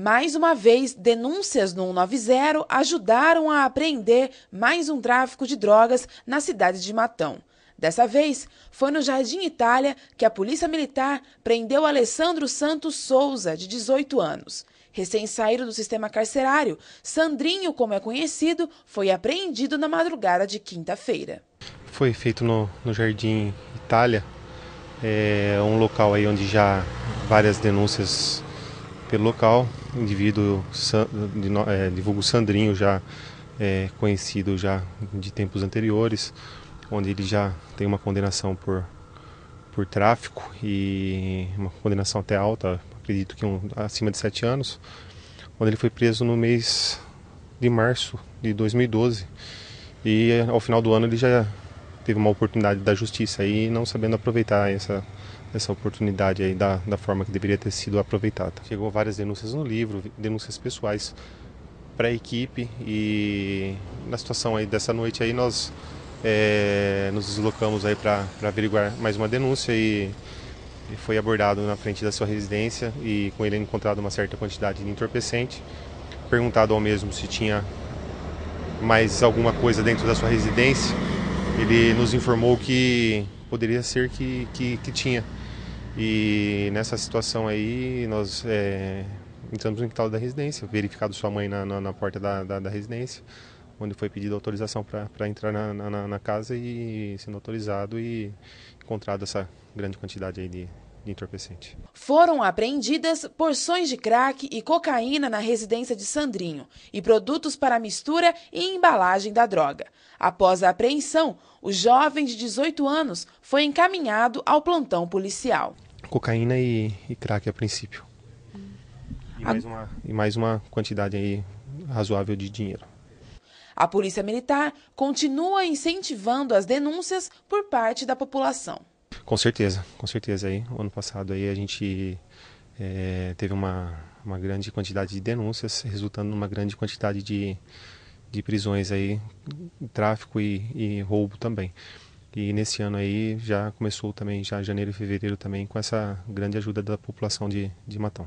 Mais uma vez, denúncias no 190 ajudaram a apreender mais um tráfico de drogas na cidade de Matão. Dessa vez, foi no Jardim Itália que a Polícia Militar prendeu Alessandro Santos Souza, de 18 anos. Recém-saído do sistema carcerário, Sandrinho, como é conhecido, foi apreendido na madrugada de quinta-feira. Foi feito no, no Jardim Itália, é um local aí onde já várias denúncias pelo local indivíduo de, é, Sandrinho já é, conhecido já de tempos anteriores, onde ele já tem uma condenação por, por tráfico e uma condenação até alta, acredito que um, acima de 7 anos, onde ele foi preso no mês de março de 2012 e ao final do ano ele já teve uma oportunidade da justiça aí, não sabendo aproveitar essa, essa oportunidade aí da, da forma que deveria ter sido aproveitada. Chegou várias denúncias no livro, denúncias pessoais para a equipe e na situação aí dessa noite aí nós é, nos deslocamos aí para averiguar mais uma denúncia e, e, foi abordado na frente da sua residência e com ele encontrado uma certa quantidade de entorpecente, perguntado ao mesmo se tinha mais alguma coisa dentro da sua residência ele nos informou que poderia ser que, que, que tinha. E nessa situação aí, nós é, entramos no quintal da residência, verificado sua mãe na, na, na porta da, da, da, residência, onde foi pedida autorização para entrar na, na, na casa e sendo autorizado e encontrado essa grande quantidade aí de, de entorpecente. Foram apreendidas porções de crack e cocaína na residência de Sandrinho e produtos para mistura e embalagem da droga. Após a apreensão, o jovem de 18 anos foi encaminhado ao plantão policial. Cocaína e, e crack a princípio. E mais, uma, e mais uma quantidade aí razoável de dinheiro. A Polícia Militar continua incentivando as denúncias por parte da população. Com certeza, com certeza. Aí, o ano passado aí a gente é, teve uma, uma grande quantidade de denúncias, resultando numa grande quantidade de, de prisões aí, tráfico e, e roubo também. E nesse ano aí já começou também, já janeiro e fevereiro também, com essa grande ajuda da população de, de Matão.